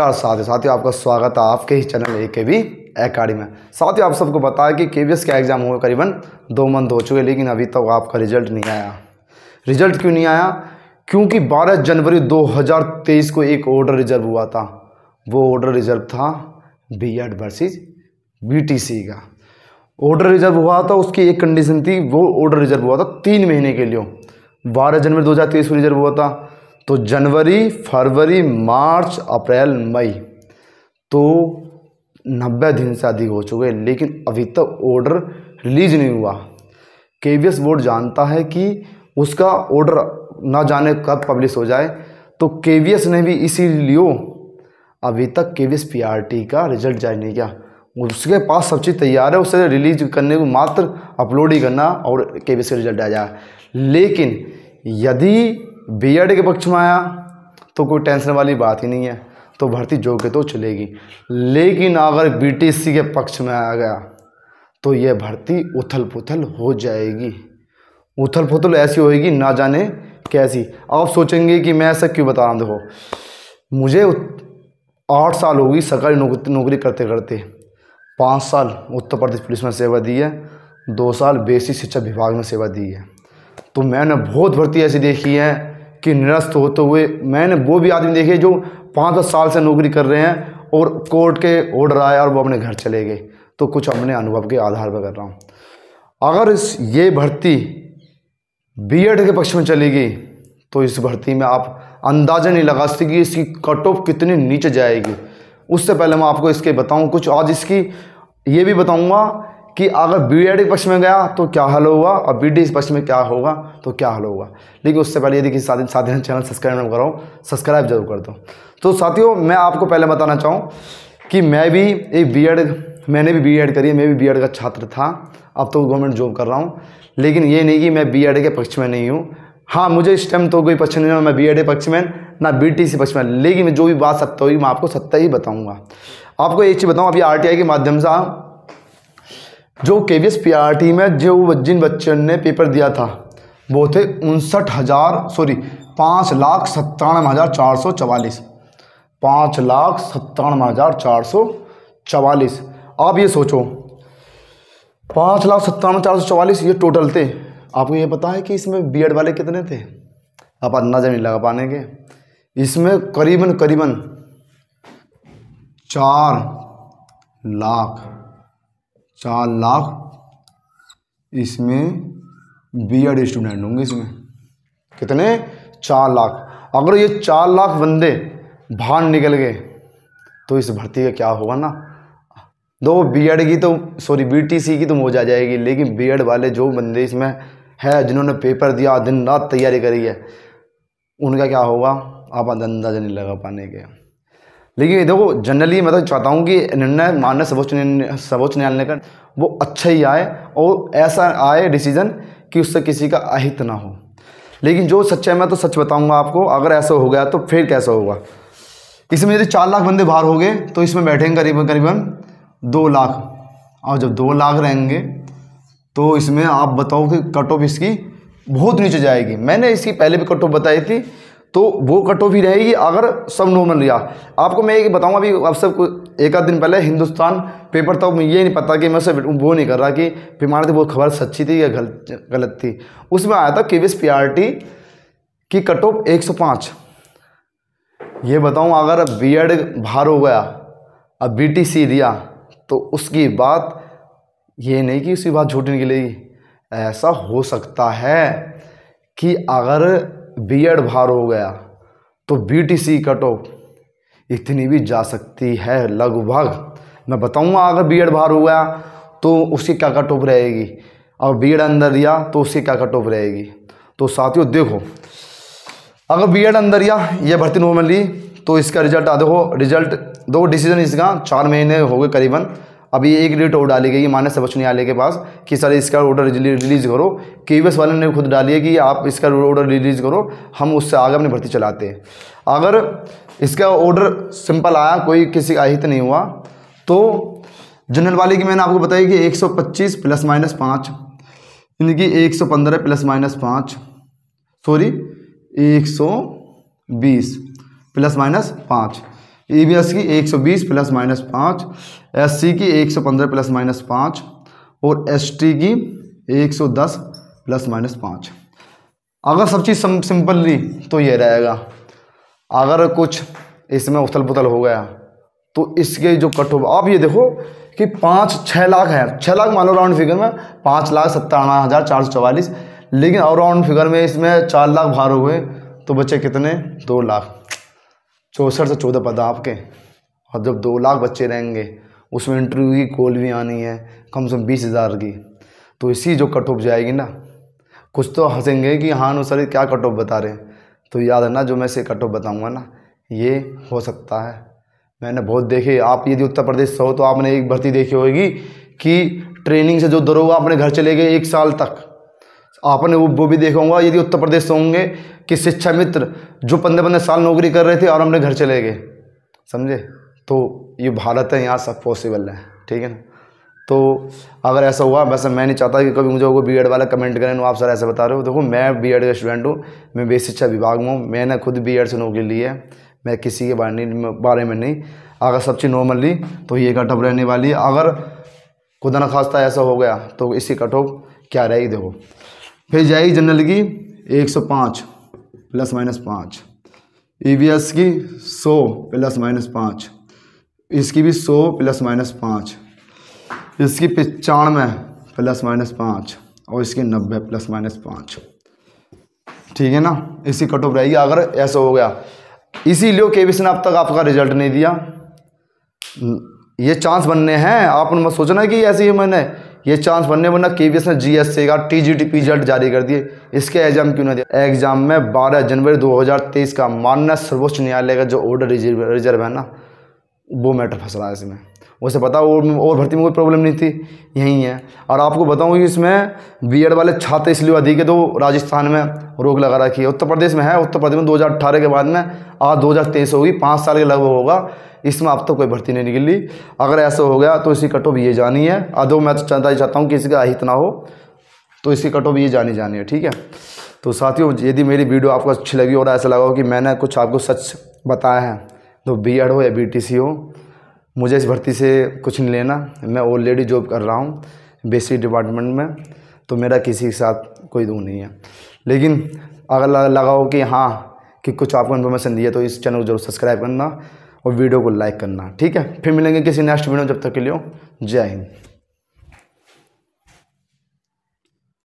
नमस्कार साथियों साथियों आपका स्वागत है आपके ही चैनल ए के वी अकाडमी में साथियों आप सबको बताया कि के का एग्ज़ाम हुआ करीबन दो मंथ हो चुके लेकिन अभी तक तो आपका रिजल्ट नहीं आया रिजल्ट क्यों नहीं आया क्योंकि 12 जनवरी 2023 को एक ऑर्डर रिजर्व हुआ था वो ऑर्डर रिजर्व था बी एड वर्सेज बी का ऑर्डर रिजर्व हुआ था उसकी एक कंडीशन थी वो ऑर्डर रिजर्व हुआ था तीन महीने के लिए बारह जनवरी दो को रिजर्व हुआ था तो जनवरी फरवरी मार्च अप्रैल मई तो नब्बे दिन से अधिक हो चुके हैं लेकिन अभी तक ऑर्डर रिलीज नहीं हुआ के बोर्ड जानता है कि उसका ऑर्डर ना जाने कब पब्लिश हो जाए तो के ने भी इसी लियो अभी तक के वी का रिजल्ट जारी नहीं किया उसके पास सब चीज़ तैयार है उसे रिलीज करने को मात्र अपलोड ही करना और के का रिजल्ट आ जाए लेकिन यदि बीएड के पक्ष में आया तो कोई टेंशन वाली बात ही नहीं है तो भर्ती जो के तो चलेगी लेकिन अगर बीटीसी के पक्ष में आ गया तो यह भर्ती उथल पुथल हो जाएगी उथल पुथल ऐसी होएगी ना जाने कैसी आप सोचेंगे कि मैं ऐसा क्यों बता रहा देखो मुझे आठ साल होगी सरकारी नौकरी करते करते पाँच साल उत्तर प्रदेश पुलिस में सेवा दी है दो साल बेसिक शिक्षा विभाग में सेवा दी है तो मैंने बहुत भर्ती ऐसी देखी है कि निरस्त होते हुए मैंने वो भी आदमी देखे जो पाँच दस साल से नौकरी कर रहे हैं और कोर्ट के ऑर्डर आए और वो अपने घर चले गए तो कुछ अपने अनुभव के आधार पर कर रहा हूँ अगर इस ये भर्ती बी के पक्ष में चली गई तो इस भर्ती में आप अंदाज़ा नहीं लगा सकते कि इसकी कट ऑफ कितनी नीचे जाएगी उससे पहले मैं आपको इसके बताऊं कुछ आज इसकी ये भी बताऊंगा कि अगर बी एड e के पक्ष में गया तो क्या हल होगा और बी डी पक्ष में क्या होगा तो क्या हल होगा लेकिन उससे पहले यदि किसी साथी साथी चैनल सब्सक्राइब न करो सब्सक्राइब जरूर कर दो तो साथियों मैं आपको पहले बताना चाहूँ कि मैं भी एक बी एड e मैंने भी बी एड e करी है मैं भी बी एड का छात्र था अब तो गवर्नमेंट जॉब कर रहा हूँ लेकिन ये नहीं कि मैं बी एड के पक्ष में नहीं हूँ हाँ मुझे इस टाइम तो कोई पक्ष नहीं हो मैं बी एड पक्ष में ना बी टी सी पक्ष में लेकिन जो भी बात सत्य होगी मैं आपको सत्य ही बताऊँगा आपको एक चीज़ बताऊँ अभी आर टी आई के माध्यम से जो के वी में जो जिन बच्चों ने पेपर दिया था वो थे उनसठ हज़ार सॉरी पाँच लाख सत्तानवे हज़ार चार सौ चवालीस पाँच लाख सत्तानवे हज़ार चार सौ चवालीस आप ये सोचो पाँच लाख सत्तानवे चार सौ चवालीस ये टोटल थे आपको ये पता है कि इसमें बी एड वाले कितने थे आप अंदाजा नहीं लगा पाने के इसमें करीबन करीबन चार लाख चार लाख इसमें बी एड स्टूडेंट होंगे इसमें कितने चार लाख अगर ये चार लाख बंदे बाहर निकल गए तो इस भर्ती का क्या होगा ना दो बी एड की तो सॉरी बी टी सी की तो मौज आ जाएगी लेकिन बी एड वाले जो बंदे इसमें है जिन्होंने पेपर दिया दिन रात तैयारी करी है उनका क्या होगा आप अंदाजा नहीं लगा पाने के लेकिन देखो जनरली मैं तो चाहता हूँ कि निर्णय मानना सर्वोच्च सर्वोच्च न्यायालय का वो अच्छा ही आए और ऐसा आए डिसीजन कि उससे किसी का अहित ना हो लेकिन जो सच्चा है मैं तो सच बताऊँगा आपको अगर ऐसा हो गया तो फिर कैसा होगा इसमें यदि चार लाख बंदे बाहर हो गए तो इसमें बैठेंगे करीबन करीबन दो लाख और जब दो लाख रहेंगे तो इसमें आप बताओ कि कट ऑफ इसकी बहुत नीचे जाएगी मैंने इसकी पहले भी कट ऑफ बताई थी तो वो कट ऑफ ही रहेगी अगर सब नॉर्मल रहा आपको मैं ये बताऊंगा अभी आप सब एक आध दिन पहले हिंदुस्तान पेपर था मुझे ये नहीं पता कि मैं उसे वो नहीं कर रहा कि बीमार थी वो तो खबर सच्ची थी या गलत गलत थी उसमें आया था के पीआरटी की कट ऑफ एक सौ पाँच ये बताऊँ अगर बी एड बाहर हो गया अब बी टी सी दिया तो उसकी बात ये नहीं कि उसकी बात झूठी निकलेगी ऐसा हो सकता है कि अगर बीएड भार हो गया तो बीटीसी कट ऑफ इतनी भी जा सकती है लगभग मैं बताऊंगा अगर बीएड भार हो गया तो उसकी क्या कट ऑफ रहेगी और बीएड अंदर दिया तो उसकी क्या कट ऑफ रहेगी तो साथियों देखो अगर बीएड अंदर या यह भर्ती नॉर्मली तो इसका रिजल्ट आ देखो रिजल्ट दो डिसीजन इसका चार महीने हो गए करीबन अभी एक डेट और डाली गई है सर्वोच्च न्यायालय के पास कि सर इसका ऑर्डर रिलीज़ करो के वाले ने खुद डाली है कि आप इसका ऑर्डर रिलीज़ करो हम उससे आगे अपनी भर्ती चलाते हैं अगर इसका ऑर्डर सिंपल आया कोई किसी का हित नहीं हुआ तो जनरल वाले की मैंने आपको बताई कि 125 प्लस माइनस पाँच यानी कि 115 प्लस माइनस पाँच सॉरी 120 प्लस माइनस पाँच ई बी एस की एक सौ बीस प्लस माइनस पाँच एस सी की एक सौ पंद्रह प्लस माइनस पाँच और एस टी की एक सौ दस प्लस माइनस पाँच अगर सब चीज़ सिंपल सिंपल ली तो ये रहेगा अगर कुछ इसमें उथल पुथल हो गया तो इसके जो कट होगा आप ये देखो कि पाँच छः लाख है छः लाख मान लो राउंड फिगर में पाँच लाख सत्तावन हज़ार चार सौ चवालीस लेकिन और राउंड फिगर में इसमें चार लाख भार हुए तो बचे कितने दो लाख चौंसठ से चौदह पद आपके और जब दो लाख बच्चे रहेंगे उसमें इंटरव्यू की कॉल भी आनी है कम से कम बीस हज़ार की तो इसी जो कट ऑफ जाएगी ना कुछ तो हंसेंगे कि हाँ नो सर क्या कट ऑफ बता रहे हैं तो याद है ना जो मैं से कट ऑफ बताऊँगा ना ये हो सकता है मैंने बहुत देखे आप यदि उत्तर प्रदेश से हो तो आपने एक भर्ती देखी होगी कि ट्रेनिंग से जो दरोगा अपने घर चले गए एक साल तक आपने वो वो भी देखा होगा यदि उत्तर प्रदेश से होंगे कि शिक्षा मित्र जो पंद्रह पंद्रह साल नौकरी कर रहे थे और हमने घर चले गए समझे तो ये भारत है यहाँ सब पॉसिबल है ठीक है ना तो अगर ऐसा हुआ वैसे मैं नहीं चाहता कि कभी मुझे वो बी वाला कमेंट करें आप सर ऐसे बता रहे हो देखो मैं बी का स्टूडेंट हूँ मैं बेस शिक्षा विभाग में हूँ मैंने खुद बी से नौकरी ली है मैं किसी के बारे में नहीं अगर सब चीज़ नॉर्मल ली तो ये कट ऑफ रहने वाली है अगर खुदा न खास्ता ऐसा हो गया तो इसी कट ऑफ क्या रहेगी देखो फिर जाएगी जनरल की एक सौ पाँच प्लस माइनस पाँच ई e की सौ प्लस माइनस पाँच इसकी भी सौ प्लस माइनस पाँच इसकी पचानवे प्लस माइनस पाँच और इसकी नब्बे प्लस माइनस पाँच ठीक है ना इसी कट ऑफ रहेगी अगर ऐसा हो गया इसीलिए केवीसी ने अब तक आपका रिजल्ट नहीं दिया ये चांस बनने हैं आपने मत सोचना कि ऐसे ही मैंने ये चांस बनने बनना के एस ने जी एस का T G T P result जारी कर दिए इसके एग्जाम क्यों ना दिया एग्जाम में 12 जनवरी 2023 का मानना सर्वोच्च न्यायालय का जो ऑर्डर रिजर्व रिजर्व है ना वो मैटर फंस रहा है इसमें उसे पता और और भर्ती में कोई प्रॉब्लम नहीं थी यहीं है और आपको बताऊँ कि इसमें बी वाले छात्र इसलिए अधिक है तो राजस्थान में रोक लगा रखी है उत्तर प्रदेश में है उत्तर प्रदेश में दो के बाद में आज दो होगी पाँच साल के लगभग होगा इसमें अब तो कोई भर्ती नहीं निकली अगर ऐसा हो गया तो इसकी कटो भी ये जानी है अदो मैं तो चाहता ही चाहता हूँ कि इसका हित ना हो तो इसकी कटो भी ये जानी जानी है ठीक है तो साथियों यदि मेरी वीडियो आपको अच्छी लगी और ऐसा लगा हो कि मैंने कुछ आपको सच बताया है तो बी एड हो या बी टी सी हो मुझे इस भर्ती से कुछ नहीं लेना मैं ऑलरेडी जॉब कर रहा हूँ बेसिक डिपार्टमेंट में तो मेरा किसी के साथ कोई दूर नहीं है लेकिन अगर लगा हो कि हाँ कि कुछ आपको इन्फॉर्मेशन दिया तो इस चैनल को जरूर सब्सक्राइब करना और वीडियो को लाइक करना ठीक है फिर मिलेंगे किसी नेक्स्ट वीडियो जब तक के लिए जय हिंद